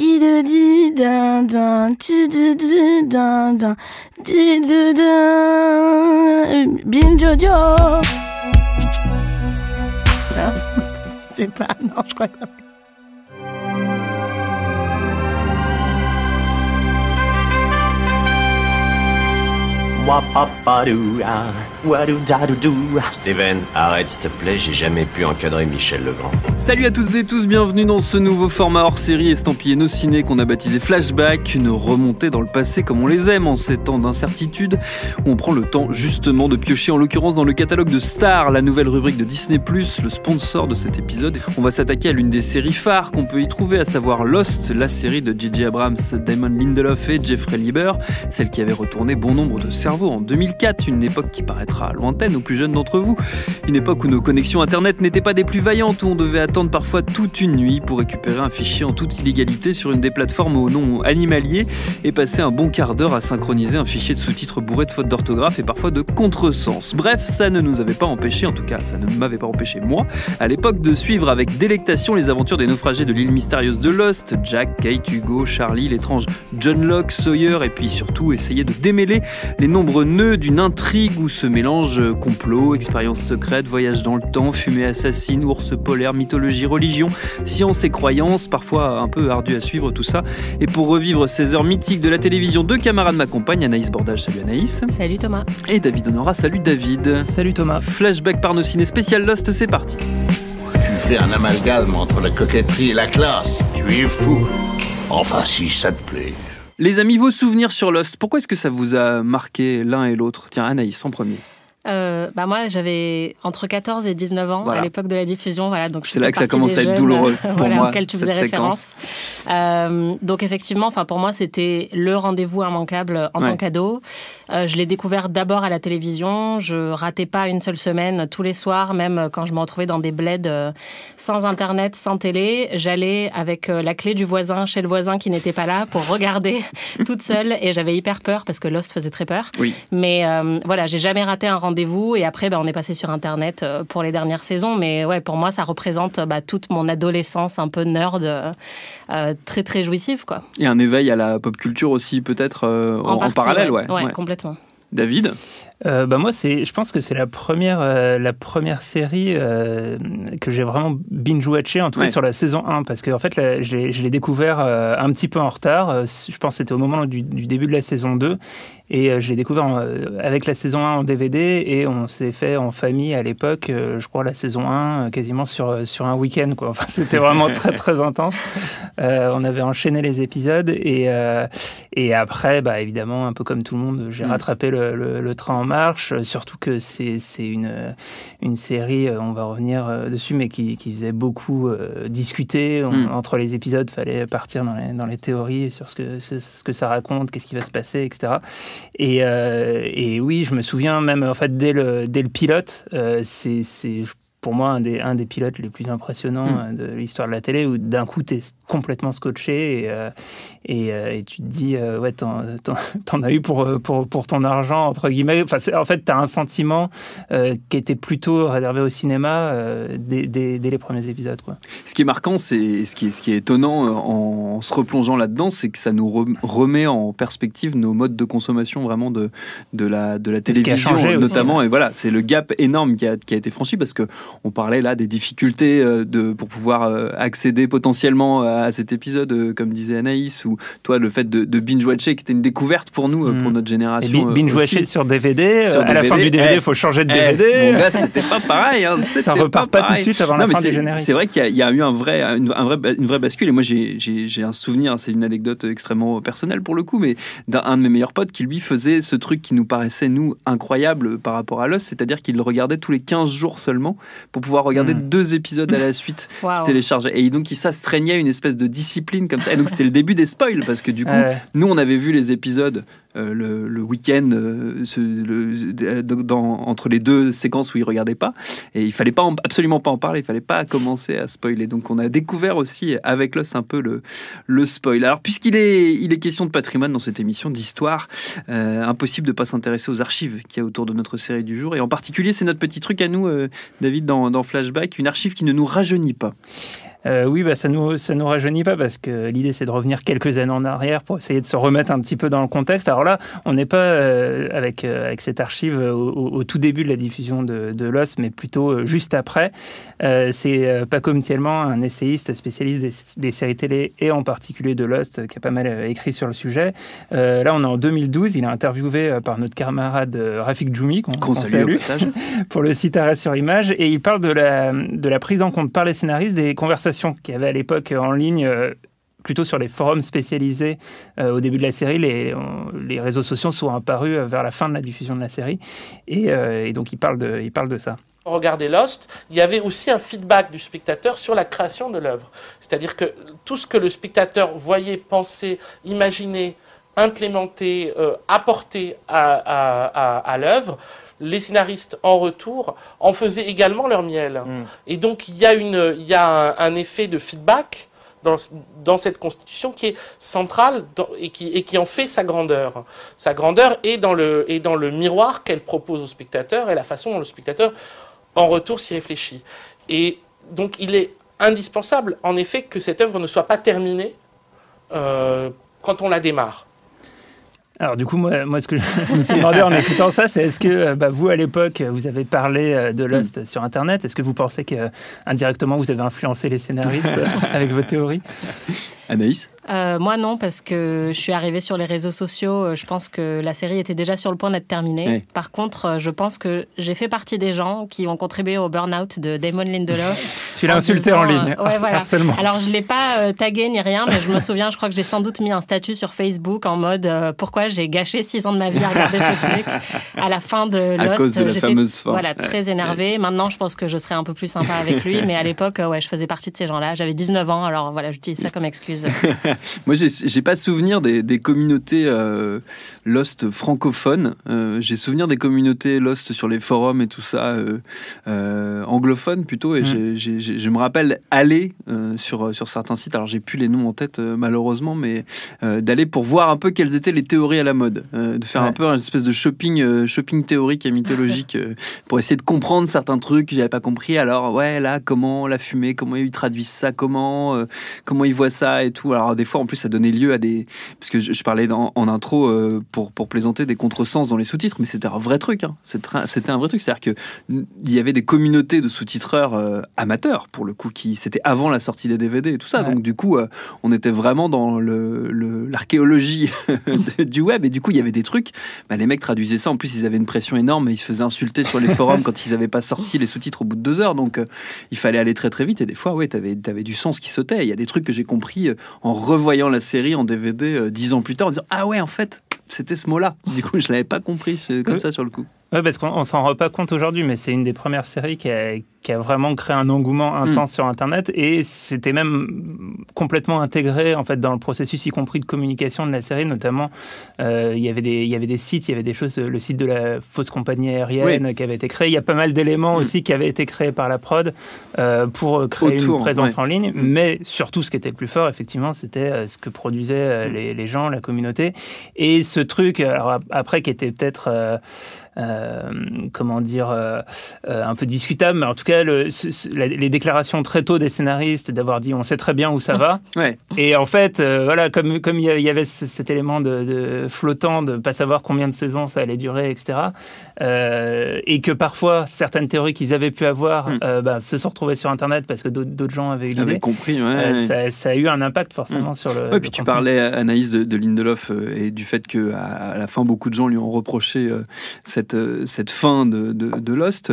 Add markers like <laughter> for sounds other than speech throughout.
Di do di dun dun, di do di dun dun, di do dun. Bin Jojo. Non, c'est pas. Non, je crois que. Wap-a-ba-doo-ah. Steven, arrête s'il te plaît, j'ai jamais pu encadrer Michel Legrand. Salut à toutes et tous, bienvenue dans ce nouveau format hors série estampillé nos ciné qu'on a baptisé Flashback, une remontée dans le passé comme on les aime en ces temps d'incertitude, où on prend le temps justement de piocher en l'occurrence dans le catalogue de Star, la nouvelle rubrique de Disney+, le sponsor de cet épisode. On va s'attaquer à l'une des séries phares qu'on peut y trouver, à savoir Lost, la série de J.J. Abrams, Damon Lindelof et Jeffrey Lieber, celle qui avait retourné bon nombre de cerveaux en 2004, une époque qui paraît lointaine ou plus jeunes d'entre vous. Une époque où nos connexions Internet n'étaient pas des plus vaillantes, où on devait attendre parfois toute une nuit pour récupérer un fichier en toute illégalité sur une des plateformes au nom animalier et passer un bon quart d'heure à synchroniser un fichier de sous-titres bourré de fautes d'orthographe et parfois de contresens. Bref, ça ne nous avait pas empêché, en tout cas ça ne m'avait pas empêché moi, à l'époque de suivre avec délectation les aventures des naufragés de l'île mystérieuse de Lost, Jack, Kate, Hugo, Charlie, l'étrange John Locke, Sawyer et puis surtout essayer de démêler les nombreux nœuds d'une intrigue où se mélange euh, complot, expérience secrète, voyage dans le temps, fumée assassine, ours polaire, mythologie, religion, science et croyances, parfois un peu ardu à suivre tout ça. Et pour revivre ces heures mythiques de la télévision, deux camarades m'accompagnent, Anaïs Bordage, salut Anaïs. Salut Thomas. Et David Honora, salut David. Salut Thomas. Flashback par nos ciné spécial Lost, c'est parti. Tu fais un amalgame entre la coquetterie et la classe, tu es fou. Enfin si ça te plaît. Les amis, vos souvenirs sur Lost, pourquoi est-ce que ça vous a marqué l'un et l'autre Tiens, Anaïs, en premier. Euh, bah moi j'avais entre 14 et 19 ans à l'époque de la diffusion voilà donc c'est là que ça commence à être douloureux euh, pour voilà, moi auquel tu faisais référence euh, donc effectivement enfin pour moi c'était le rendez-vous immanquable en tant qu'ado euh, je l'ai découvert d'abord à la télévision je ratais pas une seule semaine tous les soirs même quand je me retrouvais dans des bleds sans internet sans télé j'allais avec la clé du voisin chez le voisin qui n'était pas là pour regarder <laughs> toute seule et j'avais hyper peur parce que l'os faisait très peur oui. mais voilà j'ai jamais raté un rendez vous Et après, bah, on est passé sur Internet euh, pour les dernières saisons. Mais ouais, pour moi, ça représente euh, bah, toute mon adolescence un peu nerd, euh, très très jouissive. Quoi. Et un éveil à la pop culture aussi, peut-être en, parallèle. Ouais, complètement. David euh, bah moi, c'est, je pense que c'est la première, la première série que j'ai vraiment binge-watché, en tout cas sur la saison 1, parce que en fait, je l'ai découvert un petit peu en retard. je pense que c'était au moment du, du, début de la saison 2. Et euh, je l'ai découvert euh, avec la saison 1 en DVD et on s'est fait en famille à l'époque, euh, je crois, la saison 1 quasiment sur, sur un week-end. Quoi. <laughs> Enfin, c'était vraiment très, très intense. on avait enchaîné les épisodes et, et après, bah, évidemment, un peu comme tout le monde, j'ai mm. rattrapé le, le, train en marche. Surtout que c'est, c'est une, une série, on va revenir dessus, mais qui, qui faisait beaucoup discuter. Mm. Entre les épisodes, fallait partir dans les, dans les théories sur ce que, ce, ce que ça raconte, qu'est-ce qui va se passer, etc. Et, euh, et, oui, je me souviens même, en fait, dès le, dès le pilote, euh, c'est, je pour moi un des, un des pilotes les plus impressionnants mm. euh, de l'histoire de la télé, où d'un coup tu es complètement scotché et, euh, euh, et, tu te dis, ouais, <laughs> t'en as eu pour, pour, pour, ton argent, entre guillemets. en fait, tu as un sentiment qui était plutôt réservé au cinéma dès, les premiers épisodes. Quoi. Ce qui est marquant, c'est ce qui est, ce qui est étonnant en, se replongeant là-dedans, c'est que ça nous remet en perspective nos modes de consommation vraiment de, de, la, de la télévision, changé, notamment. Et voilà, c'est le gap énorme qui a, qui a été franchi parce que on parlait là des difficultés euh, de, pour pouvoir euh, accéder potentiellement à cet épisode, euh, comme disait Anaïs, ou toi, le fait de, binge-watcher qui était une découverte pour nous, pour mm. notre génération. Binge-watcher sur DVD, à la fin du DVD, il eh. faut changer de DVD. Eh, bon, c'était pas pareil. Hein, <laughs> Ça repart pas, tout de suite avant la fin du générique. C'est vrai qu'il y, a eu un vrai, une, une vraie bascule, et moi j'ai un souvenir, c'est une anecdote extrêmement personnelle pour le coup, mais d'un de mes meilleurs potes qui lui faisait ce truc qui nous paraissait, nous, incroyable par rapport à l'os, c'est-à-dire qu'il le regardait tous les 15 jours seulement pour pouvoir regarder hmm. deux épisodes à la suite <laughs> télécharger qui téléchargeaient. Et donc, ça se traînait une espèce de discipline comme ça. Et donc, c'était le début des spoils parce que du coup, nous, on avait vu les épisodes euh, le, week-end euh, entre les deux séquences où il regardait pas. Et il fallait pas absolument pas en parler, il fallait pas commencer à spoiler. Donc on a découvert aussi avec l'os un peu le, le spoil. Alors puisqu'il est, il est question de patrimoine dans cette émission, d'histoire, euh, impossible de pas s'intéresser aux archives qu'il y a autour de notre série du jour. Et en particulier, c'est notre petit truc à nous, David, dans, dans Flashback, une archive qui ne nous rajeunit pas. Euh, oui, bah, ça ne nous, ça nous rajeunit pas parce que l'idée, c'est de revenir quelques années en arrière pour essayer de se remettre un petit peu dans le contexte. Alors là, on n'est pas euh, avec, euh, avec cette archive au, tout début de la diffusion de, Lost, mais plutôt juste après. c'est Paco Mtielman, un essayiste spécialiste des, séries télé et en particulier de Lost, qui a pas mal écrit sur le sujet. là, on est en 2012. Il est interviewé par notre camarade Rafik Djoumi, qu'on salue, <laughs> pour le site Arrêt sur Image. Et il parle de la, de la prise en compte par les scénaristes des conversations qui qu'il y avait à l'époque euh, en ligne euh, plutôt sur les forums spécialisés euh, au début de la série. Les, les, réseaux sociaux sont apparus vers la fin de la diffusion de la série. Et, donc, il parle, de, il parle de ça. Regardez Lost, il y avait aussi un feedback du spectateur sur la création de l'œuvre. C'est-à-dire que tout ce que le spectateur voyait, pensait, imaginait, implémentait, apporter apportait à l'œuvre, les scénaristes en retour en faisaient également leur miel. Mm. Et donc il y a, une, il y un, effet de feedback dans, cette constitution qui est centrale et, qui, et, qui, en fait sa grandeur. Sa grandeur est dans le, dans le miroir qu'elle propose au spectateur et la façon dont le spectateur en retour s'y réfléchit. Et donc il est indispensable en effet que cette œuvre ne soit pas terminée euh, quand on la démarre. Alors du coup, moi, moi ce que je <laughs> me suis demandé en écoutant ça, c'est est-ce que euh, bah, vous, à l'époque, vous avez parlé euh, de mm. Lost sur Internet Est-ce que vous pensez que euh, indirectement, vous avez influencé les scénaristes <laughs> avec vos théories Anaïs Moi non, parce que je suis arrivée sur les réseaux sociaux, je pense que la série était déjà sur le point d'être terminée. Par contre, je pense que j'ai fait partie des gens qui ont contribué au burn-out de Damon Lindelof. <laughs> tu l'as insulté en ligne, Alors je ne l'ai pas tagué ni rien, mais je me souviens, je crois que j'ai sans doute mis un statut sur Facebook en mode pourquoi j'ai gâché six ans de ma vie à regarder ce <laughs> truc. À la fin de Lost, j'étais Voilà, très énervée. Maintenant, je pense que je serais un peu plus sympa avec lui, mais à <laughs> l'époque, ouais, je faisais partie de ces gens-là. J'avais 19 ans, alors voilà, j'utilise ça comme excuse. <laughs> Moi, j'ai pas souvenir des, des communautés euh, Lost francophones. Euh, j'ai souvenir des communautés Lost sur les forums et tout ça, euh, euh anglophones plutôt. Et mm. je me rappelle aller sur, sur certains sites, alors j'ai plus les noms en tête malheureusement, mais d'aller pour voir un peu quelles étaient les théories à la mode, euh, de faire un peu une espèce de shopping, euh, shopping théorique et mythologique <laughs> euh, pour essayer de comprendre certains trucs que j'avais pas compris. Alors ouais, là comment la fumée, comment ils traduisent ça, comment comment ils voient ça et tout. Alors des fois en plus ça donnait lieu à des parce que je, parlais en intro pour pour plaisanter des contresens dans les sous-titres, mais c'était un vrai truc. Hein. C'était un vrai truc, c'est-à-dire que mm, il y avait des communautés de sous-titreurs amateurs pour le coup qui c'était avant la sortie des DVD et tout ça. Donc du coup on était vraiment dans le l'archéologie <laughs> du web et du coup, il y avait des trucs. Bah, les mecs traduisaient ça. En plus, ils avaient une pression énorme ils se faisaient insulter sur les forums <laughs> quand ils n'avaient pas sorti les sous-titres au bout de deux heures. Donc, euh, il fallait aller très très vite. Et des fois, ouais, tu avais du sens qui sautait. Il y a des trucs que j'ai compris euh, en revoyant la série en DVD euh, dix ans plus tard en disant Ah ouais, en fait, c'était ce mot-là. Du coup, je l'avais pas compris comme ça sur le coup. Oui, parce qu'on s'en rend pas compte aujourd'hui, mais c'est une des premières séries qui a, vraiment créé un engouement intense mm. sur Internet et c'était même complètement intégré en fait dans le processus, y compris de communication de la série. Notamment, euh, il y avait des il y avait des sites, il y avait des choses, le site de la fausse compagnie aérienne qui avait été créé. Il y a pas mal d'éléments mm. aussi qui avaient été créés par la prod euh, pour créer une présence en ligne. Mm. Mais surtout, ce qui était le plus fort, effectivement, c'était euh, ce que produisaient les, gens, la communauté et ce truc. Alors, après, qui était peut-être euh, comment dire, euh, euh, un peu discutable, mais en tout cas, les déclarations très tôt des scénaristes d'avoir dit on sait très bien où ça va. <laughs> Et en fait, voilà, comme comme il y avait cet élément de, de, flottant de pas savoir combien de saisons ça allait durer, etc. et que parfois certaines théories qu'ils avaient pu avoir hmm. bah, se sont retrouvées sur Internet parce que d'autres gens avaient compris, Ça, a eu un impact forcément hmm. sur le. puis tu parlais, Anaïs, de, Lindelof et du fait que à, la fin, beaucoup de gens lui ont reproché cette euh, cette, fin de, Lost,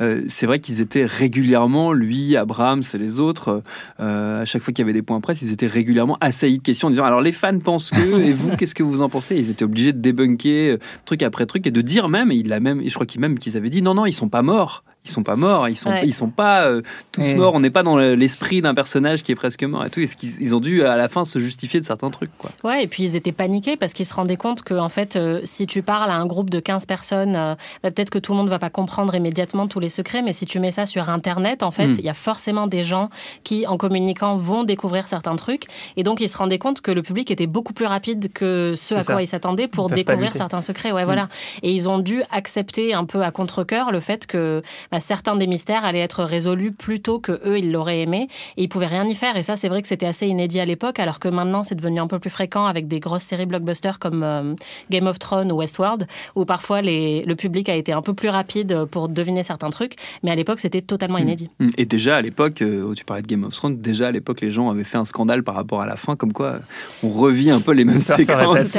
euh, c'est vrai qu'ils étaient régulièrement, lui, Abrams et les autres, euh, à chaque fois qu'il y avait des points presse, ils étaient régulièrement assaillis de questions en disant alors les fans pensent que, et vous, qu'est-ce que vous en pensez Ils étaient obligés de débunker truc après truc et de dire même, et il a même, je crois qu'ils même qu'ils avaient dit non, non, ils sont pas morts ils sont pas morts, ils sont, ils sont pas euh, tous morts, on n'est pas dans l'esprit d'un personnage qui est presque mort et tout. ils, ont dû à la fin se justifier de certains trucs. Quoi. Ouais, et puis ils étaient paniqués parce qu'ils se rendaient compte que, en fait, euh, si tu parles à un groupe de 15 personnes, euh, bah, peut-être que tout le monde va pas comprendre immédiatement tous les secrets, mais si tu mets ça sur Internet, en fait, hmm. il y a forcément des gens qui, en communiquant, vont découvrir certains trucs. Et donc, ils se rendaient compte que le public était beaucoup plus rapide que ce à quoi ils s'attendaient pour découvrir certains secrets. Ouais, voilà. Hmm. Et ils ont dû accepter un peu à contre-coeur le fait que. Bah, certains des mystères allaient être résolus plus tôt que eux, ils l'auraient aimé, et ils pouvaient rien y faire. Et ça, c'est vrai que c'était assez inédit à l'époque, alors que maintenant, c'est devenu un peu plus fréquent avec des grosses séries blockbusters comme euh, Game of Thrones ou Westworld, où parfois le public a été un peu plus rapide pour deviner certains trucs, mais à l'époque, c'était totalement mm. inédit. Mm. Et déjà à l'époque, euh, oh, tu parlais de Game of Thrones, déjà à l'époque, les gens avaient fait un scandale par rapport à la fin, comme quoi euh, on revit un peu les mêmes séquences,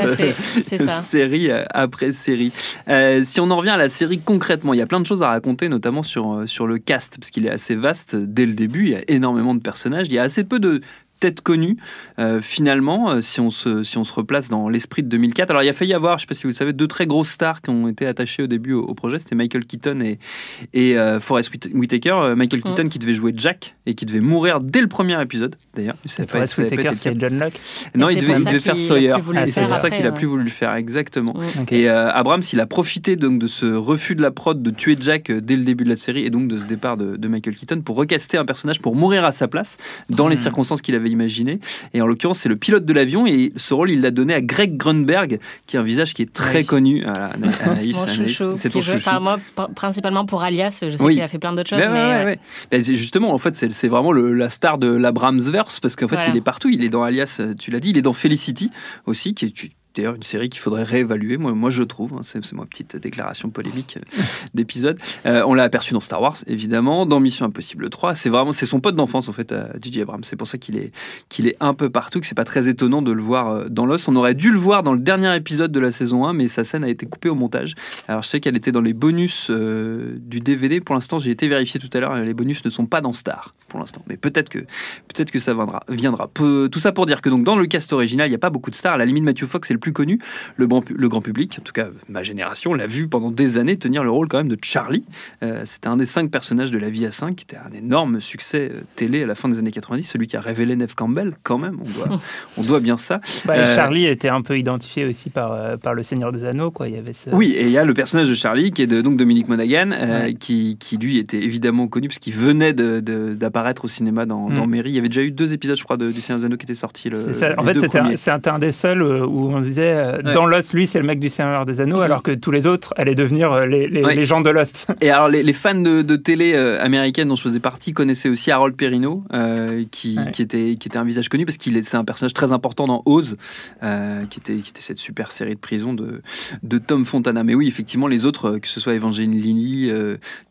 <laughs> série après série. si on en revient à la série concrètement, il y a plein de choses à raconter, notamment sur, euh, sur le cast, parce qu'il est assez vaste euh, dès le début, il y a énormément de personnages, il y a assez peu de tête connue, euh, finalement, euh, si, on se, si on se replace dans l'esprit de 2004. Alors, il a failli y avoir, je ne sais pas si vous le savez, deux très grosses stars qui ont été attachées au début au, projet. C'était Michael Keaton et, et euh, Forrest Whitaker. Michael mm. Keaton qui devait jouer Jack et qui devait mourir dès le premier épisode, d'ailleurs. Forrest Whitaker, c'est John Locke Non, il devait, faire Sawyer. et c'est pour ça qu'il a plus voulu le faire, exactement. Et Abrams, il a profité donc de ce refus de la prod de tuer Jack dès le début de la série et donc de ce départ de, Michael Keaton pour recaster un personnage pour mourir à sa place dans les mm. circonstances qu'il avait imaginer Et en l'occurrence, c'est le pilote de l'avion et ce rôle, il l'a donné à Greg Grunberg, qui est un visage qui est très connu. à <laughs> Anaïs, c'est ton chouchou. moi, principalement pour Alias, je sais qu'il a fait plein d'autres choses. mais justement, en fait, c'est vraiment la star de la Bramsverse parce qu'en fait, il est partout. Il est dans Alias, tu l'as dit, il est dans Felicity aussi, qui est d'ailleurs une série qu'il faudrait réévaluer, moi, moi je trouve, hein, c'est ma petite déclaration polémique euh, <laughs> d'épisode. Euh, on l'a aperçu dans Star Wars, évidemment, dans Mission Impossible 3, c'est vraiment c'est son pote d'enfance en fait, à euh, J.J. Abrams, c'est pour ça qu'il est, qu'il est un peu partout, que c'est pas très étonnant de le voir dans l'os. On aurait dû le voir dans le dernier épisode de la saison 1, mais sa scène a été coupée au montage. Alors je sais qu'elle était dans les bonus du DVD, pour l'instant j'ai été vérifié tout à l'heure, les bonus ne sont pas dans Star pour l'instant, mais peut-être que, peut que ça viendra. viendra. tout ça pour dire que donc dans le cast original, il n'y a pas beaucoup de stars, à la limite Matthew Fox c'est plus connu, le, le grand public, en tout cas ma génération, l'a vu pendant des années tenir le rôle quand même de Charlie. Euh, c'était un des cinq personnages de La Vie à 5, qui était un énorme succès euh, télé à la fin des années 90, celui qui a révélé Neve Campbell, quand même, on doit, <laughs> on doit bien ça. Bah, euh, Charlie était un peu identifié aussi par, par le Seigneur des Anneaux, quoi. Il y avait ce... Oui, et il y a le personnage de Charlie, qui est donc Dominique Monaghan, qui, qui lui était évidemment connu parce qu'il venait d'apparaître au cinéma dans, mm. Mairie. Il y avait déjà eu deux épisodes, je crois, du Seigneur des Anneaux qui étaient sortis. En fait, c'était un, un, des seuls où on disait, euh, dans Lost, lui, c'est le mec du Seigneur des Anneaux, mhm. alors que tous les autres allaient devenir euh, les, gens de Lost. <laughs> Et alors, les, fans de, télé euh, américaine dont je faisais partie connaissaient aussi Harold Perrineau, qui, était, qui était un visage connu, parce qu'il c'est un personnage très important dans Oz, qui, était, qui était cette super série de prison de, de Tom Fontana. Mais oui, effectivement, les autres, que ce soit Evangeline Lilly,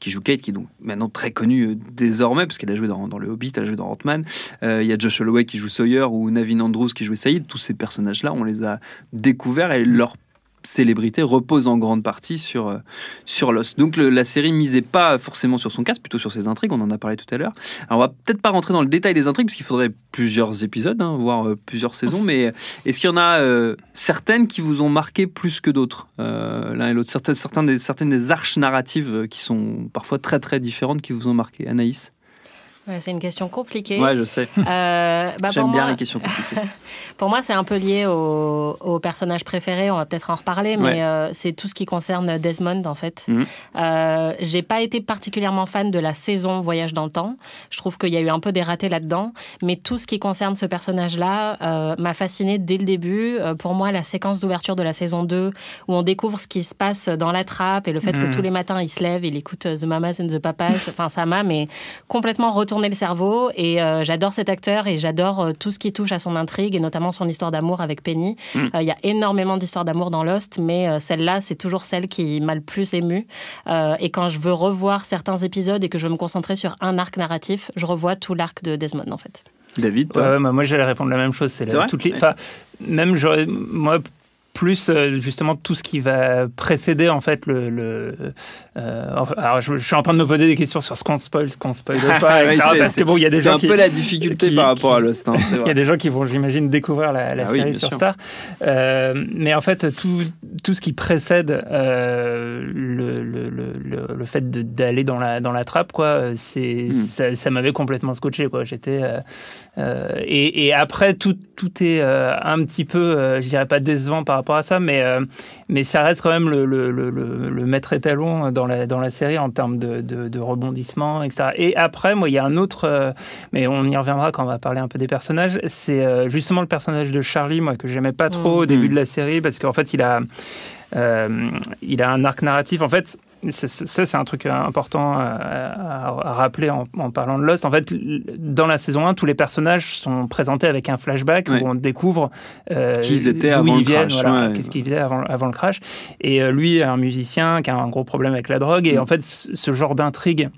qui joue Kate, qui est donc maintenant très connue désormais, parce qu'elle a joué dans, dans, Le Hobbit, elle a joué dans ant il y a Josh Holloway qui joue Sawyer, ou Navin Andrews qui jouait Saïd, tous ces personnages-là, on les a découvert et leur célébrité repose en grande partie sur, euh, sur l'os. Donc la série misait pas forcément sur son casque, plutôt sur ses intrigues, on en a parlé tout à l'heure. Alors on va peut-être pas rentrer dans le détail des intrigues, parce qu'il faudrait plusieurs épisodes, hein, voire euh, plusieurs saisons, mais euh, est-ce qu'il y en a certaines qui vous ont marqué plus que d'autres L'un et l'autre, certaines, des, certaines des arches narratives qui sont parfois très très différentes qui vous ont marqué. Anaïs c'est une question compliquée. Ouais, je sais. Euh, bah, J'aime bien les questions compliquées. <laughs> pour moi, c'est un peu lié au, au, personnage préféré. On va peut-être en reparler, mais euh, c'est tout ce qui concerne Desmond, en fait. Mhm. Euh, j'ai pas été particulièrement fan de la saison Voyage dans le temps. Je trouve qu'il y a eu un peu des ratés là-dedans. Mais tout ce qui concerne ce personnage-là m'a fasciné dès le début. pour moi, la séquence d'ouverture de la saison 2, où on découvre ce qui se passe dans la trappe et le fait que mhm. tous les matins, il se lève, il écoute The Mamas and the Papas. enfin, ça m'a, mais complètement retourné le cerveau. Et euh, j'adore cet acteur et j'adore euh, tout ce qui touche à son intrigue et notamment son histoire d'amour avec Penny. Mm. Euh, il y a énormément d'histoires d'amour dans Lost, mais celle-là, c'est toujours celle qui m'a le plus ému et quand je veux revoir certains épisodes et que je veux me concentrer sur un arc narratif, je revois tout l'arc de Desmond en fait. David bah, Moi, j'allais répondre la même chose. C'est toutes les... Enfin, même, moi, plus euh, justement tout ce qui va précéder en fait le. Euh, alors je, suis en train de me poser des questions sur ce qu'on spoil, ce qu'on spoil <laughs> pas, parce que bon, il y a des gens. C'est un peu la difficulté par rapport à Lost. Hein, <laughs> il y a des gens qui vont, j'imagine, découvrir la, ah série sur Star. Euh, mais en fait, tout, tout ce qui précède le, le, le, le, fait d'aller dans la, dans la trappe, quoi, c'est, hmm. ça, m'avait complètement scotché. Quoi. J'étais, et, et, après, tout, tout est un petit peu, je dirais pas décevant par rapport à ça, mais, euh, mais ça reste quand même le, le, le, maître étalon dans la, dans la série en termes de, de, rebondissement, etc. Et après, moi, il y a un autre, euh, mais on y reviendra quand on va parler un peu des personnages, c'est euh, justement le personnage de Charlie, moi, que j'aimais pas trop au mmh. début mmh. de la série, parce qu'en fait, il a, il a un arc narratif. En fait, ça, c'est un truc euh, important euh, à, rappeler en, parlant de Lost. En fait, dans la saison 1, tous les personnages sont présentés avec un flashback où on découvre euh, qui ils étaient avant le qu'est-ce qu'ils faisaient avant, le crash. Et euh, lui, un musicien qui a un gros problème avec la drogue. Et mm. en fait, ce genre d'intrigue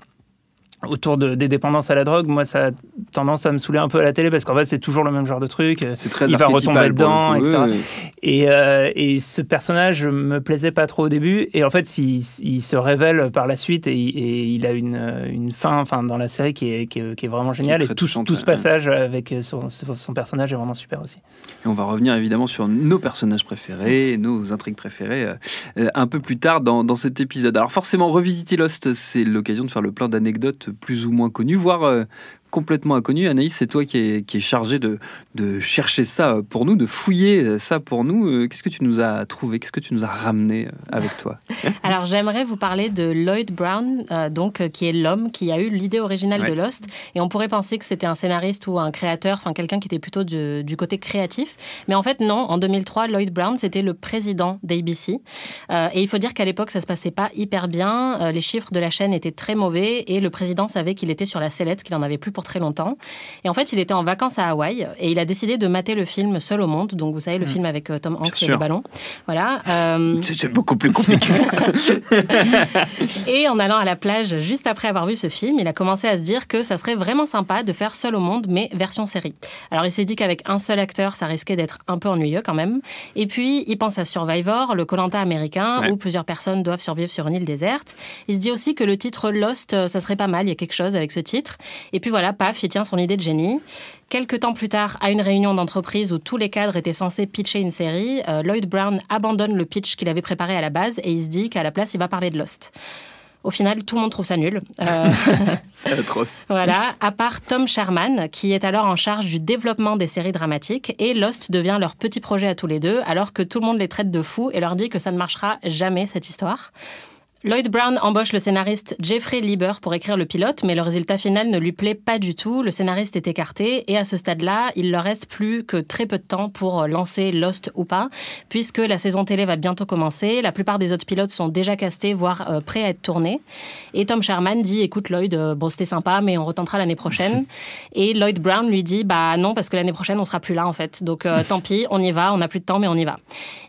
autour des dépendances à la drogue, moi, ça a tendance à me saouler un peu à la télé parce qu'en fait, c'est toujours le même genre de truc. C'est très Il va retomber dedans, etc. Et, euh, et, ce personnage me plaisait pas trop au début. Et en fait, il, se révèle par la suite et, il a une, une fin enfin, dans la série qui est, qui est, vraiment géniale. et tout, tout, ce passage avec son, personnage est vraiment super aussi. Et on va revenir évidemment sur nos personnages préférés, nos intrigues préférées euh, euh, un peu plus tard dans, dans cet épisode. Alors, forcément, revisiter Lost, c'est l'occasion de faire le plein d'anecdotes plus ou moins connu, voire euh, complètement inconnu. Anaïs, c'est toi qui es, est chargé de, chercher ça pour nous, de fouiller ça pour nous. Euh, qu'est-ce que tu nous as trouvé Qu'est-ce que tu nous as ramené euh, avec toi <laughs> Alors, j'aimerais vous parler de Lloyd Brown, euh, donc, qui est l'homme qui a eu l'idée originale de Lost. Et on pourrait penser que c'était un scénariste ou un créateur, enfin, quelqu'un qui était plutôt du, côté créatif. Mais en fait, non. En 2003, Lloyd Brown, c'était le président d'ABC. et il faut dire qu'à l'époque, ça se passait pas hyper bien. les chiffres de la chaîne étaient très mauvais et le président savait qu'il était sur la sellette, qu'il en avait plus pour très longtemps. Et en fait, il était en vacances à Hawaï et il a décidé de mater le film Seul au monde. Donc, vous savez, le hmm. film avec euh, Tom Hanks et le ballon. Voilà. Euh, c'est beaucoup plus compliqué que ça. <laughs> et en allant à la plage juste après avoir vu ce film, il a commencé à se dire que ça serait vraiment sympa de faire Seul au monde, mais version série. Alors, il s'est dit qu'avec un seul acteur, ça risquait d'être un peu ennuyeux quand même. Et puis, il pense à Survivor, le Colanta américain, où plusieurs personnes doivent survivre sur une île déserte. Il se dit aussi que le titre Lost, euh, ça serait pas mal, il y a quelque chose avec ce titre. Et puis voilà, paf, il tient son idée de génie. Quelques temps plus tard, à une réunion d'entreprise où tous les cadres étaient censés pitcher une série, euh, Lloyd Brown abandonne le pitch qu'il avait préparé à la base et il se dit qu'à la place, il va parler de Lost. Au final, tout le monde trouve ça nul. Euh, <laughs> c'est atroce. Voilà, à part Tom Sherman, qui est alors en charge du développement des séries dramatiques, et Lost devient leur petit projet à tous les deux, alors que tout le monde les traite de fous et leur dit que ça ne marchera jamais cette histoire. Lloyd Brown embauche le scénariste Jeffrey Lieber pour écrire le pilote, mais le résultat final ne lui plaît pas du tout. Le scénariste est écarté et à ce stade-là, il leur reste plus que très peu de temps pour euh, lancer Lost ou pas, puisque la saison télé va bientôt commencer. La plupart des autres pilotes sont déjà castés, voire euh, prêts à être tournés. Et Tom Sherman dit "Écoute Lloyd, euh, bon c'était sympa, mais on retentera l'année prochaine." <laughs> et Lloyd Brown lui dit "Bah non, parce que l'année prochaine on sera plus là en fait. Donc tant pis, on y va. On n'a plus de temps, mais on y va."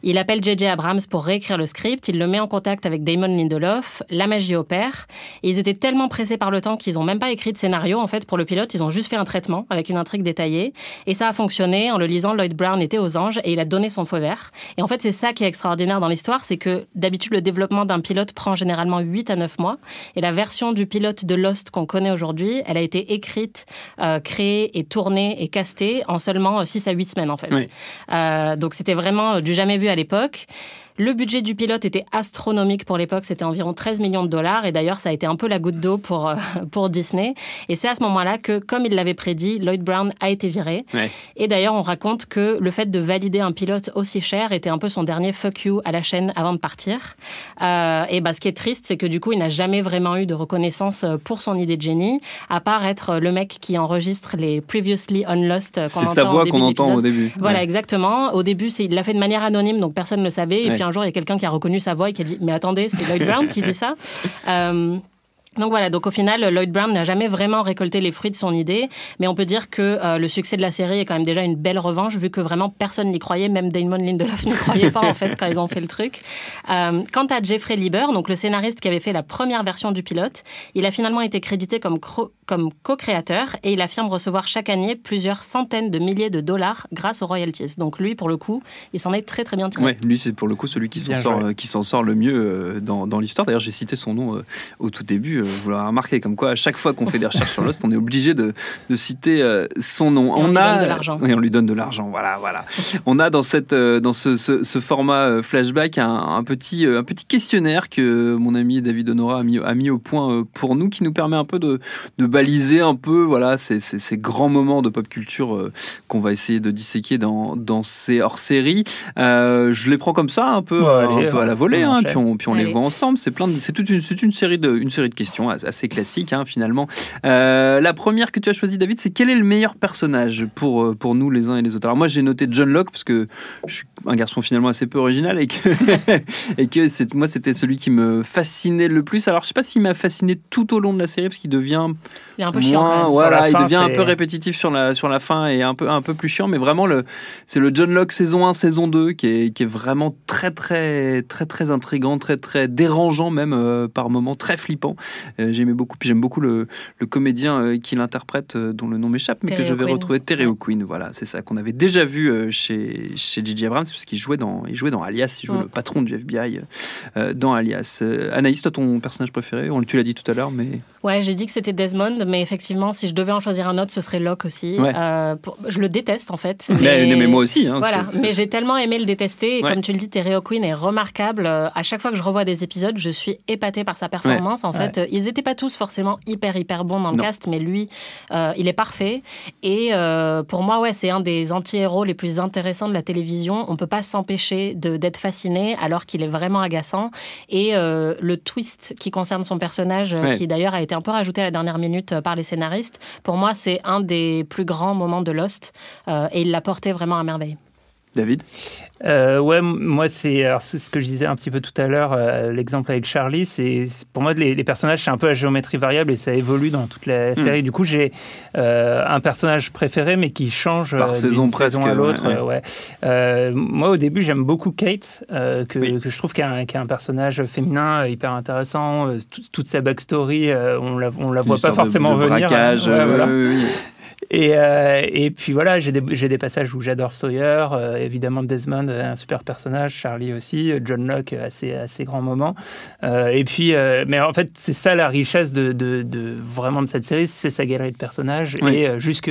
Il appelle JJ Abrams pour réécrire le script. Il le met en contact avec Damon Lindelof la magie opère. ils étaient tellement pressés par le temps qu'ils n'ont même pas écrit de scénario. En fait, pour le pilote, ils ont juste fait un traitement avec une intrigue détaillée. Et ça a fonctionné. En le lisant, Lloyd Brown était aux anges et il a donné son feu vert. Et en fait, c'est ça qui est extraordinaire dans l'histoire, c'est que d'habitude, le développement d'un pilote prend généralement 8 à 9 mois. Et la version du pilote de Lost qu'on connaît aujourd'hui, elle a été écrite, euh, créée et tournée et castée en seulement 6 euh, à 8 semaines, en fait. Euh, donc, c'était vraiment du jamais vu à l'époque. Le budget du pilote était astronomique pour l'époque, c'était environ 13 millions de dollars, et d'ailleurs ça a été un peu la goutte d'eau pour, euh, <laughs> pour Disney. Et c'est à ce moment-là que, comme il l'avait prédit, Lloyd Brown a été viré. Et d'ailleurs on raconte que le fait de valider un pilote aussi cher était un peu son dernier fuck you à la chaîne avant de partir. Euh, et bah, ce qui est triste, c'est que du coup il n'a jamais vraiment eu de reconnaissance euh, pour son idée de génie, à part être le mec qui enregistre les Previously Unlost. Lost. C'est sa voix qu'on entend au début. Voilà, exactement. Au début, il l'a fait de manière anonyme, donc personne ne le savait. Et puis jour, il y a quelqu'un qui a reconnu sa voix et qui a dit Mais attendez, c'est Lloyd Brown qui dit ça. Euh, donc voilà, donc au final, Lloyd Brown n'a jamais vraiment récolté les fruits de son idée, mais on peut dire que euh, le succès de la série est quand même déjà une belle revanche, vu que vraiment personne n'y croyait, même Damon Lindelof n'y croyait pas en fait quand ils ont fait le truc. Euh, quant à Jeffrey Lieber, donc le scénariste qui avait fait la première version du pilote, il a finalement été crédité comme comme co-créateur et il affirme recevoir chaque année plusieurs centaines de milliers de dollars grâce aux royalties. Donc lui, pour le coup, il s'en est très très bien tiré. Oui, lui, c'est pour le coup celui qui s'en sort, euh, sort le mieux euh, dans, dans l'histoire. D'ailleurs, j'ai cité son nom euh, au tout début. vous l'avez remarqué, comme quoi à chaque fois qu'on fait des recherches sur Lost, on est obligé de, de citer son nom. on, lui a donne de l'argent. et on lui donne de l'argent. Voilà, voilà. <laughs> on a dans cette dans ce, format flashback un, petit un petit questionnaire que mon ami David Honora a mis, au point pour nous, qui nous permet un peu de, de baliser un peu voilà, ces, ces, grands moments de pop culture euh, qu'on va essayer de disséquer dans, dans ces hors-séries. Euh, je les prends comme ça, un peu, euh, à la volée, hein, puis on, les voit ensemble. C'est plein, c'est toute une, c'est une série de, une série de questions assez classiques hein, finalement. la première que tu as choisie, David, c'est quel est le meilleur personnage pour pour nous les uns et les autres. Alors moi j'ai noté John Locke parce que je suis un garçon finalement assez peu original et que <laughs> et que moi c'était celui qui me fascinait le plus. Alors je sais pas s'il m'a fasciné tout au long de la série parce qu'il devient il est un peu chiant. Voilà, il devient un peu répétitif sur la, sur la fin et un peu, un peu plus chiant, mais vraiment, le, c'est le John Locke saison 1, saison 2 qui est, qui est vraiment très, très, très, très intrigant, très, très dérangeant, même euh, par moments, très flippant. Euh, j'aimais beaucoup, puis j'aime beaucoup le, le comédien euh, qui l'interprète, dont le nom m'échappe, mais que je vais retrouver, Terry Queen, Voilà, c'est ça qu'on avait déjà vu chez, chez J.J. Abrams, qu'il jouait, dans, il jouait dans Alias, il jouait le patron du FBI dans Alias. Anaïs, toi, ton personnage préféré, on, tu l'as dit tout à l'heure, mais. Ouais, j'ai dit que c'était Desmond mais effectivement, si je devais en choisir un autre, ce serait Locke aussi. Euh, je le déteste en fait. Mais, mais, moi aussi. Hein, voilà. Mais j'ai tellement aimé le détester. Et comme tu le dis, Terry Queen est remarquable. Euh, à chaque fois que je revois des épisodes, je suis épatée par sa performance. En fait, euh, ils n'étaient pas tous forcément hyper hyper bons dans le cast, mais lui, il est parfait. Et pour moi, ouais, c'est un des anti-héros les plus intéressants de la télévision. On peut pas s'empêcher d'être fasciné alors qu'il est vraiment agaçant. Et le twist qui concerne son personnage, qui d'ailleurs a été un peu rajouté à la dernière minute euh, par les scénaristes, pour moi, c'est un des plus grands moments de Lost. Euh, et il l'a porté vraiment à merveille. David euh, Ouais, moi, c'est ce que je disais un petit peu tout à l'heure, euh, l'exemple avec Charlie. c'est Pour moi, les, personnages, c'est un peu à géométrie variable et ça évolue dans toute la hmm. série. Du coup, j'ai euh, un personnage préféré, mais qui change Par saison, à l'autre. Ouais, moi, au début, j'aime beaucoup Kate, que, que, je trouve qu'elle est un personnage féminin hyper intéressant. Toute, sa backstory, on la, on la voit pas forcément de, venir. Hein. <laughs> Et, euh, et, puis voilà, j'ai des, des, passages où j'adore Sawyer, euh, évidemment Desmond, euh, un super personnage, Charlie aussi, John Locke, assez, assez grand moment. et puis, mais en fait, c'est ça la richesse de, de, vraiment de cette série, c'est sa galerie de personnages. Et jusque.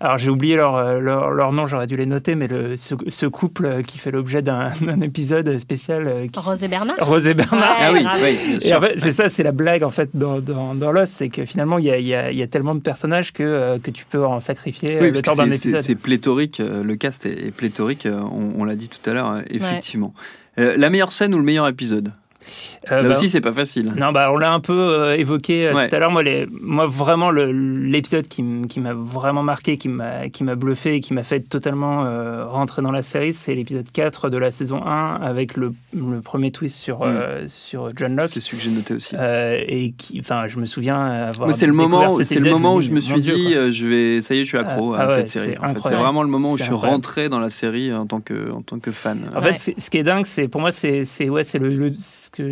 Alors j'ai oublié leur, leur, leur nom, j'aurais dû les noter, mais le, ce, couple qui fait l'objet d'un <laughs> épisode spécial. Rose et Bernard. Rose et Bernard. Ah oui, oui. en fait, c'est ça, c'est la blague en fait dans, dans, Lost, c'est que finalement, il y a, y, a, y a, tellement de personnages que, que tu peux en sacrifier oui, euh, le temps épisode. C'est pléthorique, euh, le cast est, pléthorique, euh, on, l'a dit tout à l'heure, effectivement. la meilleure scène ou le meilleur épisode Là euh, bah, aussi, c'est pas facile. Non, bah, on l'a un peu euh, évoqué euh, tout à l'heure. Moi, les, moi, vraiment, l'épisode qui, m'a vraiment marqué, qui m'a, qui m'a bluffé et qui m'a fait totalement rentrer dans la série, c'est l'épisode 4 de la saison 1 avec le, le premier twist sur, mm. sur John Locke. C'est celui que j'ai noté aussi. et qui, enfin, je me souviens avoir. c'est le moment, c'est le moment où je me suis dit, je vais, ça y est, je suis accro ah, à cette série. c'est vraiment le moment où je suis rentré dans la série en tant que, en tant que fan. En fait, ce qui est dingue, c'est pour moi, c'est, ouais, c'est le,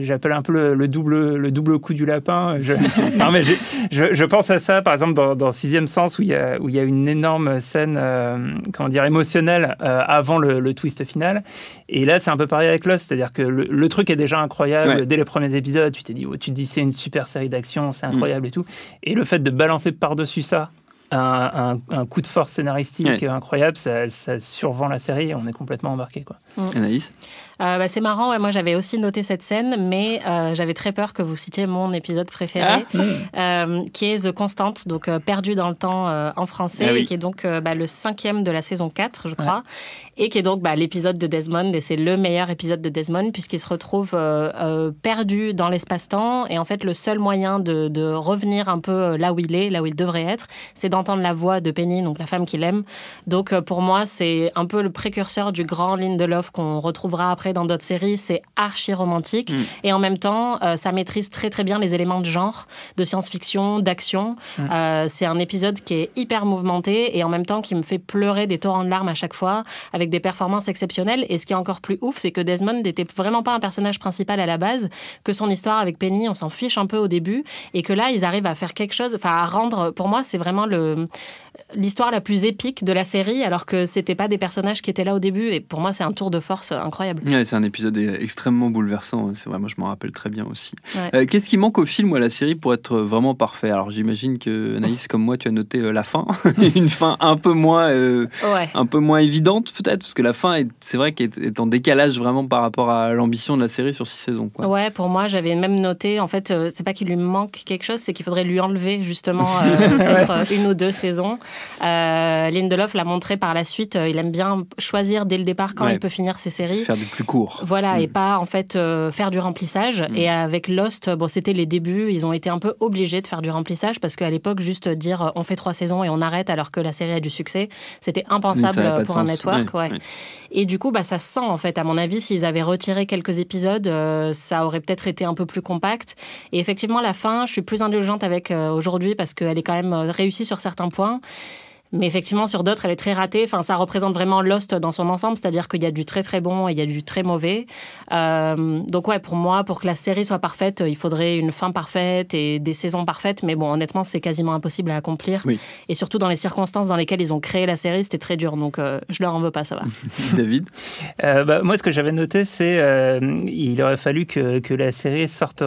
j'appelle un peu le, double le double coup du lapin. Je, <laughs> mais je, pense à ça, par exemple, dans, Sixième Sens, où il y a, où il y a une énorme scène, euh, comment dire, émotionnelle euh, avant le, twist final. Et là, c'est un peu pareil avec Lost, c'est-à-dire que le, truc est déjà incroyable dès les premiers épisodes. Tu t'es dit, oh, tu te dis, c'est une super série d'action, c'est mm. incroyable et tout. Et le fait de balancer par-dessus ça un, coup de force scénaristique incroyable, ça, ça, survend la série, on est complètement embarqué. Quoi. Mm. Anaïs euh, bah, C'est marrant, moi j'avais aussi noté cette scène, mais euh, j'avais très peur que vous citiez mon épisode préféré, ah. mm. euh, qui est The Constant, donc perdu dans le temps en français, et ah qui est donc bah, le cinquième de la saison 4, je crois, et qui est donc bah, l'épisode de Desmond, et c'est le meilleur épisode de Desmond, puisqu'il se retrouve perdu dans l'espace-temps, et en fait le seul moyen de, de revenir un peu là où il est, là où il devrait être, c'est entendre la voix de Penny, donc la femme qu'il aime. Donc euh, pour moi, c'est un peu le précurseur du grand Lindelof qu'on retrouvera après dans d'autres séries. C'est archi romantique mm. et en même temps, euh, ça maîtrise très très bien les éléments de genre, de science-fiction, d'action. Mm. Euh, c'est un épisode qui est hyper mouvementé et en même temps qui me fait pleurer des torrents de larmes à chaque fois avec des performances exceptionnelles. Et ce qui est encore plus ouf, c'est que Desmond n'était vraiment pas un personnage principal à la base, que son histoire avec Penny, on s'en fiche un peu au début et que là, ils arrivent à faire quelque chose, enfin à rendre. Pour moi, c'est vraiment le euh, l'histoire la plus épique de la série, alors que c'était pas des personnages qui étaient là au début. Et pour moi, c'est un tour de force incroyable. c'est un épisode extrêmement bouleversant. C'est vrai, moi je m'en rappelle très bien aussi. Euh, qu'est-ce qui manque au film ou à la série pour être vraiment parfait Alors j'imagine que Anaïs, <laughs> comme moi, tu as noté euh, la fin, <laughs> une fin un peu moins, euh, un peu moins évidente peut-être, parce que la fin, c'est vrai qu'elle est, en décalage vraiment par rapport à l'ambition de la série sur six saisons. Ouais, pour moi, j'avais même noté. En fait, c'est pas qu'il lui manque quelque chose, c'est qu'il faudrait lui enlever justement <laughs> une ou deux saisons. Euh, Lindelof l'a montré par la suite. Euh, il aime bien choisir dès le départ quand il peut finir ses séries. Faire du plus court. Voilà, et mm. pas en fait euh, faire du remplissage. Mm. Et avec Lost, bon, c'était les débuts. Ils ont été un peu obligés de faire du remplissage parce qu'à l'époque, juste dire on fait trois saisons et on arrête alors que la série a du succès, c'était impensable pour un network. Et du coup, bah, ça sent en fait. À mon avis, s'ils avaient retiré quelques épisodes, ça aurait peut-être été un peu plus compact. Et effectivement, la fin, je suis plus indulgente avec aujourd'hui parce qu'elle est quand même réussie sur certains points. Mais effectivement, sur d'autres, elle est très ratée. Enfin, ça représente vraiment Lost dans son ensemble, c'est-à-dire qu'il y a du très très bon et il y a du très mauvais. Euh, donc ouais, pour moi, pour que la série soit parfaite, il faudrait une fin parfaite et des saisons parfaites. Mais bon, honnêtement, c'est quasiment impossible à accomplir. Et surtout dans les circonstances dans lesquelles ils ont créé la série, c'était très dur. Donc je euh, je leur en veux pas, ça va. <laughs> David euh, bah, Moi, ce que j'avais noté, c'est qu'il aurait fallu que, que la série sorte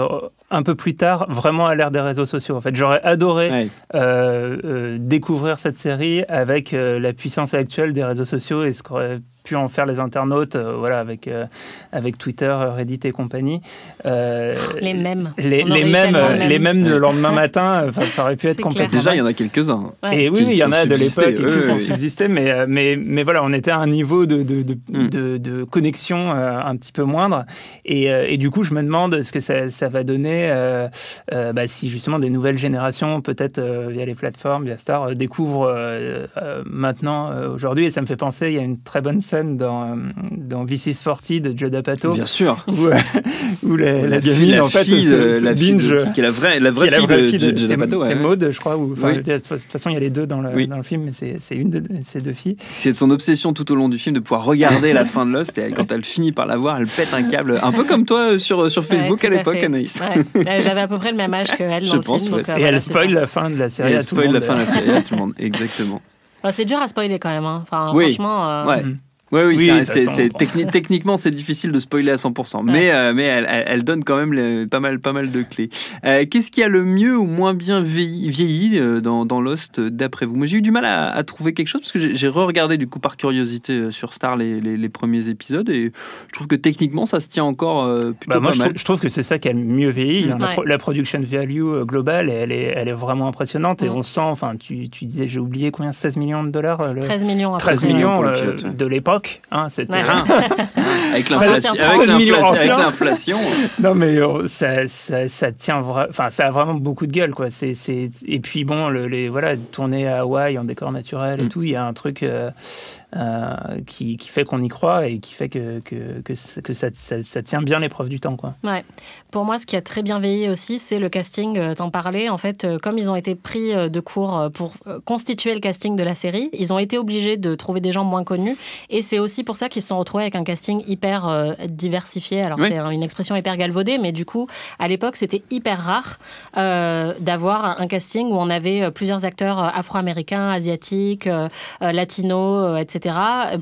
un peu plus tard, vraiment à l'ère des réseaux sociaux. En fait, j'aurais adoré euh, euh, découvrir cette série avec euh, la puissance actuelle des réseaux sociaux et ce qu'aurait pu en faire les internautes, euh, voilà, avec, euh, avec Twitter, euh, Reddit et compagnie. les mêmes. Les, mêmes, les mêmes le lendemain matin, ça aurait pu être complètement. Déjà, il y en a quelques-uns. Hein, et oui, il y en a de l'époque qui ont subsisté, mais, mais, voilà, on était à un niveau de, de, de, hmm. connexion un petit peu moindre. Et, et, du coup, je me demande ce que ça, ça va donner bah, si justement des nouvelles générations, peut-être via les plateformes, via Star, découvrent maintenant, aujourd'hui. Et ça me fait penser, il y a une très bonne dans, euh, dans V640 de Joe Pato Bien sûr. <laughs> Euh, où, la, la, la, fille, en la binge. qui est la vraie, la vraie, fille, de, de Pato C'est ouais. je crois. De toute façon, il y a les deux dans le, dans le film, mais c'est une de ces deux filles. C'est son obsession tout au long du film de pouvoir regarder la fin de Lost. Et quand elle finit par la voir, elle pète un câble. Un peu comme toi euh, sur, sur Facebook à l'époque, Anaïs. J'avais à peu près le même âge qu'elle. Je dans pense. Le et elle spoil la fin de la série. Elle spoil la fin de la série à tout le monde, exactement. c'est dur à spoiler quand même. Hein. Enfin, franchement. Ouais. Mm oui, c'est, techniquement c'est difficile de spoiler à 100%, mais, euh, mais elle, elle, donne quand même pas, mal, pas mal de clés. Euh, qu'est-ce qui a le mieux ou moins bien vieilli, euh, dans, dans, Lost d'après vous Moi j'ai eu du mal à, à, trouver quelque chose parce que j'ai, re-regardé du coup par curiosité sur Star les, les, premiers épisodes et je trouve que techniquement ça se tient encore euh, plutôt bah, moi, pas je mal. Trouve, je trouve que c'est ça qui a le mieux vieilli. Mm. la, production value globale, elle est, elle est vraiment impressionnante et mm. on sent, enfin tu, tu disais j'ai oublié combien 16 millions de dollars 13 millions à 13 millions de l'époque Hein, c'était ouais. Hein. <laughs> avec l'inflation. <laughs> non, mais oh, ça, ça, ça, tient enfin, ça a vraiment beaucoup de gueule, quoi. C'est, et puis bon, le, voilà, tourner à Hawaï en décor naturel et mm. tout, il y a un truc. Euh, euh, qui, fait qu'on y croit et qui fait que, que, que, ça, tient bien l'épreuve du temps. Quoi. Ouais. Pour moi, ce qui a très bien veillé aussi, c'est le casting. Euh, t'en parlais, en fait, euh, comme ils ont été pris de cours pour constituer le casting de la série, ils ont été obligés de trouver des gens moins connus. Et c'est aussi pour ça qu'ils se sont retrouvés avec un casting hyper diversifié. Alors, c'est une expression hyper galvaudée, mais du coup, à l'époque, c'était hyper rare d'avoir un casting où on avait plusieurs acteurs afro-américains, asiatiques, latinos, etc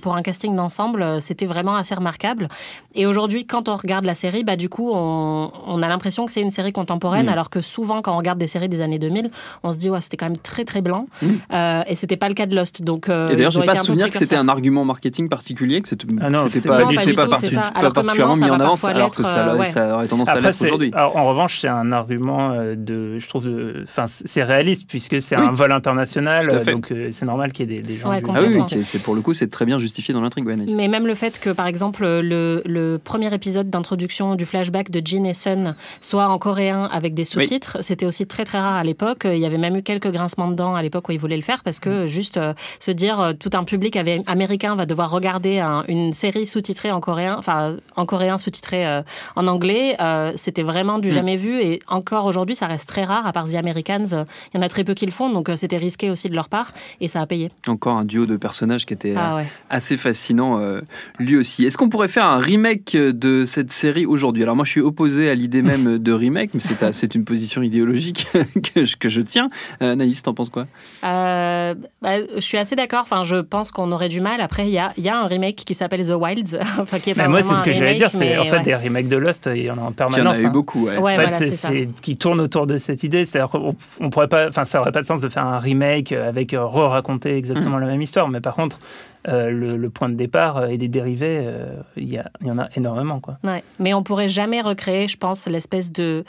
pour un casting d'ensemble, euh, c'était vraiment assez remarquable. Et aujourd'hui, quand on regarde la série, bah, du coup, on, a l'impression que c'est une série contemporaine, mm. alors que souvent, quand on regarde des séries des années 2000, on se dit, ouais, c'était quand même très, très blanc. Et mm. Euh, et c'était pas le cas de Lost. Donc, euh, et d'ailleurs, j'ai pas souvenir que c'était un argument marketing particulier, que c'était ah pas, pas, pas, particulièrement mis en avance, alors que ça, euh, aurait tendance à l'être aujourd'hui. En revanche, c'est un argument euh, de, je trouve, enfin, c'est réaliste puisque c'est un vol international, donc c'est normal qu'il y ait des, gens. qui Ah oui, c'est pour le c'est très bien justifié dans l'intrigue. mais même le fait que, par exemple, le, premier épisode d'introduction du flashback de Jin et Sun soit en coréen avec des sous-titres, c'était aussi très très rare à l'époque. Il y avait même eu quelques grincements de dents à l'époque où ils voulaient le faire parce que mm. juste euh, se dire euh, tout un public américain va devoir regarder une série sous-titrée en coréen, enfin en coréen sous-titrée euh, en anglais, c'était vraiment du mm. jamais vu et encore aujourd'hui ça reste très rare à part The Americans. Il y en a très peu qui le font donc c'était risqué aussi de leur part et ça a payé. Encore un duo de personnages qui était ah euh, assez fascinant euh, lui aussi. Est-ce qu'on pourrait faire un remake de cette série aujourd'hui Alors moi je suis opposé à l'idée même <laughs> de remake, mais c'est, une position idéologique <laughs> que, je, tiens. Euh, Anaïs Naïs, t'en penses quoi bah, Je suis assez d'accord, enfin je pense qu'on aurait du mal. Après il y, a, un remake qui s'appelle The Wilds. <laughs> moi c'est ce que j'allais dire, c'est en fait des remakes de Lost, il y en a en permanence. Il y en a eu hein. beaucoup. en fait, c'est, c'est, qui tourne autour de cette idée, c'est-à-dire qu'on pourrait pas, enfin ça aurait pas de sens de faire un remake avec re-raconter exactement mm. la même histoire, mais par contre euh, le, point de départ euh, et des dérivés, euh, il y, en a énormément. Quoi. Mais on pourrait jamais recréer, je pense, l'espèce de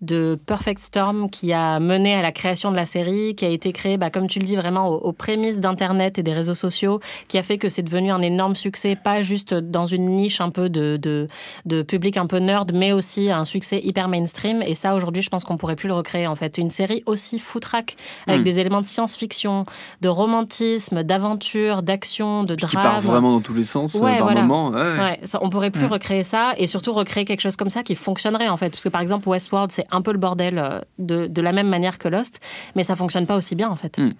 de Perfect Storm qui a mené à la création de la série, qui a été créée, bah, comme tu le dis, vraiment aux, prémices d'Internet et des réseaux sociaux, qui a fait que c'est devenu un énorme succès, pas juste dans une niche un peu de, de, public un peu nerd, mais aussi un succès hyper mainstream. Et ça, aujourd'hui, je pense qu'on pourrait plus le recréer, en fait. Une série aussi foutraque, avec hmm. des éléments de science-fiction, de romantisme, d'aventure, d'action, de drame. Qui part vraiment dans tous les sens, euh, par on pourrait plus hmm. recréer ça, et surtout recréer quelque chose comme ça qui fonctionnerait, en fait. Parce que, par exemple, Westworld, c'est un peu le bordel euh, de, la même manière que Lost, mais ça fonctionne pas aussi bien en fait. Hmm.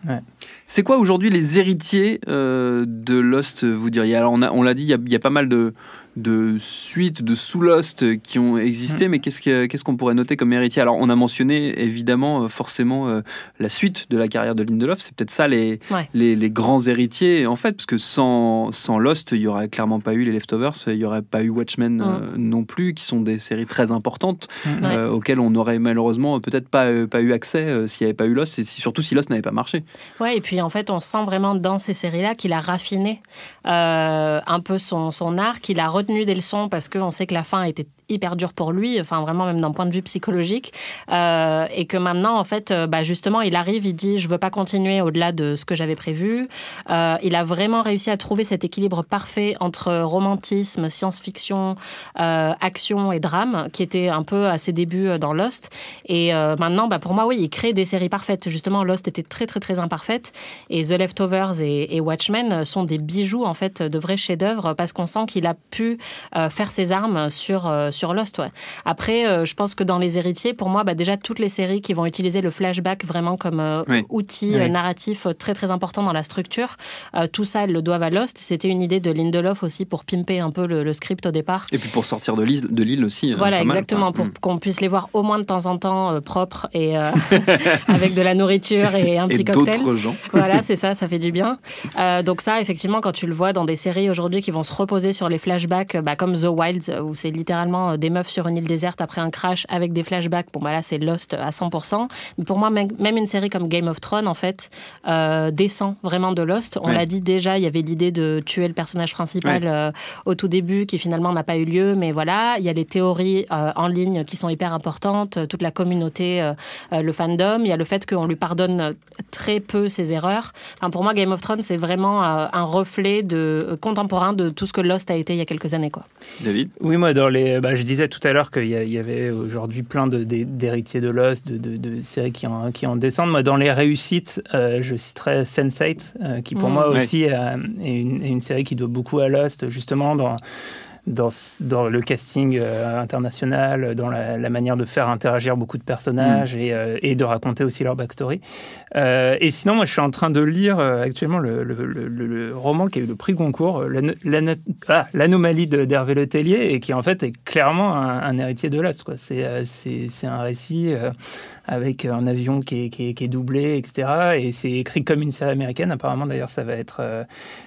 C'est quoi aujourd'hui les héritiers euh, de Lost, vous diriez Alors on l'a dit, il y, a pas mal de, de suites, de sous-lost qui ont existé, hmm. mais qu'est-ce qu'on ce qu'on pourrait noter comme héritier Alors, on a mentionné évidemment, euh, forcément, euh, la suite de la carrière de Lindelof. C'est peut-être ça les, les, grands héritiers, en fait, parce que sans, Lost, il n'y aurait clairement pas eu les Leftovers, il n'y aurait pas eu Watchmen hmm. euh, non plus, qui sont des séries très importantes hmm. auxquelles on aurait malheureusement peut-être pas, pas eu accès s'il n'y avait pas eu Lost, et surtout si Lost n'avait pas marché. Ouais, et puis en fait, on sent vraiment dans ces séries-là qu'il a raffiné un peu son, son art, qu'il a retenu des leçons parce qu'on sait que la fin était hyper dur pour lui, enfin vraiment même d'un point de vue psychologique, euh, et que maintenant en fait, euh, bah, justement, il arrive, il dit je veux pas continuer au-delà de ce que j'avais prévu. Euh, il a vraiment réussi à trouver cet équilibre parfait entre romantisme, science-fiction, action et drame, qui était un peu à ses débuts dans Lost. Et maintenant, bah, pour moi, oui, il crée des séries parfaites. Justement, Lost était très très très imparfaite, et The Leftovers et, Watchmen sont des bijoux en fait, de vrais chefs-d'œuvre parce qu'on sent qu'il a pu faire ses armes sur sur Lost. Ouais. Après, euh, je pense que dans Les Héritiers, pour moi, bah, déjà toutes les séries qui vont utiliser le flashback vraiment comme euh, outil euh, narratif très très important dans la structure, tout ça, elles le doivent à Lost. C'était une idée de Lindelof aussi pour pimper un peu le, script au départ. Et puis pour sortir de l'île, de aussi. Hein, voilà, exactement, pour mm. qu'on puisse les voir au moins de temps en temps propres et <laughs> <laughs> avec de la nourriture et un petit et cocktail. d'autres gens. <laughs> voilà, c'est ça, ça fait du bien. donc ça, effectivement, quand tu le vois dans des séries aujourd'hui qui vont se reposer sur les flashbacks, bah, comme The Wilds, où c'est littéralement euh, des meufs sur une île déserte après un crash avec des flashbacks. Bon, bah là, c'est Lost à 100%. Mais pour moi, même une série comme Game of Thrones, en fait, euh, descend vraiment de Lost. On l'a dit déjà, il y avait l'idée de tuer le personnage principal euh, au tout début, qui finalement n'a pas eu lieu. Mais voilà, il y a les théories en ligne qui sont hyper importantes, toute la communauté, le fandom. Il y a le fait qu'on lui pardonne très peu ses erreurs. Enfin, pour moi, Game of Thrones, c'est vraiment un reflet de, contemporain de tout ce que Lost a été il y a quelques années. Quoi. David Oui, moi, dans les. Bah, je disais tout à l'heure qu'il y, avait aujourd'hui plein d'héritiers de, de Lost, de, séries qui en, descendent. Moi, dans les réussites, euh, je citerai Sense8, euh, qui pour mm. moi aussi euh, est une, série qui doit beaucoup à Lost, justement, dans dans, dans le casting euh, international, dans la, manière de faire interagir beaucoup de personnages mm. euh, et, de raconter aussi leur backstory. Euh, et sinon, moi, je suis en train de lire actuellement le, roman qui a eu le prix Goncourt, ah, L'anomalie d'Hervé Le Tellier, et qui en fait est clairement un, héritier de l'Ast. C'est un récit avec un avion qui est, doublé, etc. Et c'est écrit comme une série américaine. Apparemment, d'ailleurs, ça va être euh,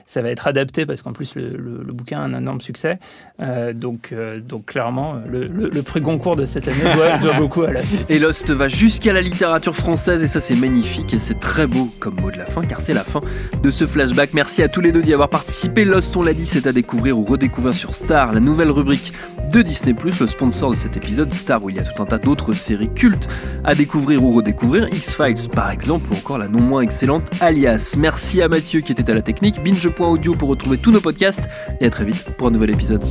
ça va être adapté parce qu'en plus le, bouquin a un énorme succès. Euh, donc euh, donc clairement, le, prix Goncourt de cette année doit, beaucoup à la. Et Lost va jusqu'à la littérature française et ça c'est magnifique et c'est très beau comme mot de la fin car c'est la fin de ce flashback. Merci à tous les deux d'y avoir participé. Lost, on l'a dit, c'est à découvrir ou redécouvrir sur Star, la nouvelle rubrique de Disney+, le sponsor de cet épisode Star où il y a tout un tas d'autres séries cultes à découvrir découvrir ou redécouvrir X-Files par exemple ou encore la non moins excellente Alias. Merci à Mathieu qui était à la technique, binge.audio pour retrouver tous nos podcasts et à très vite pour un nouvel épisode.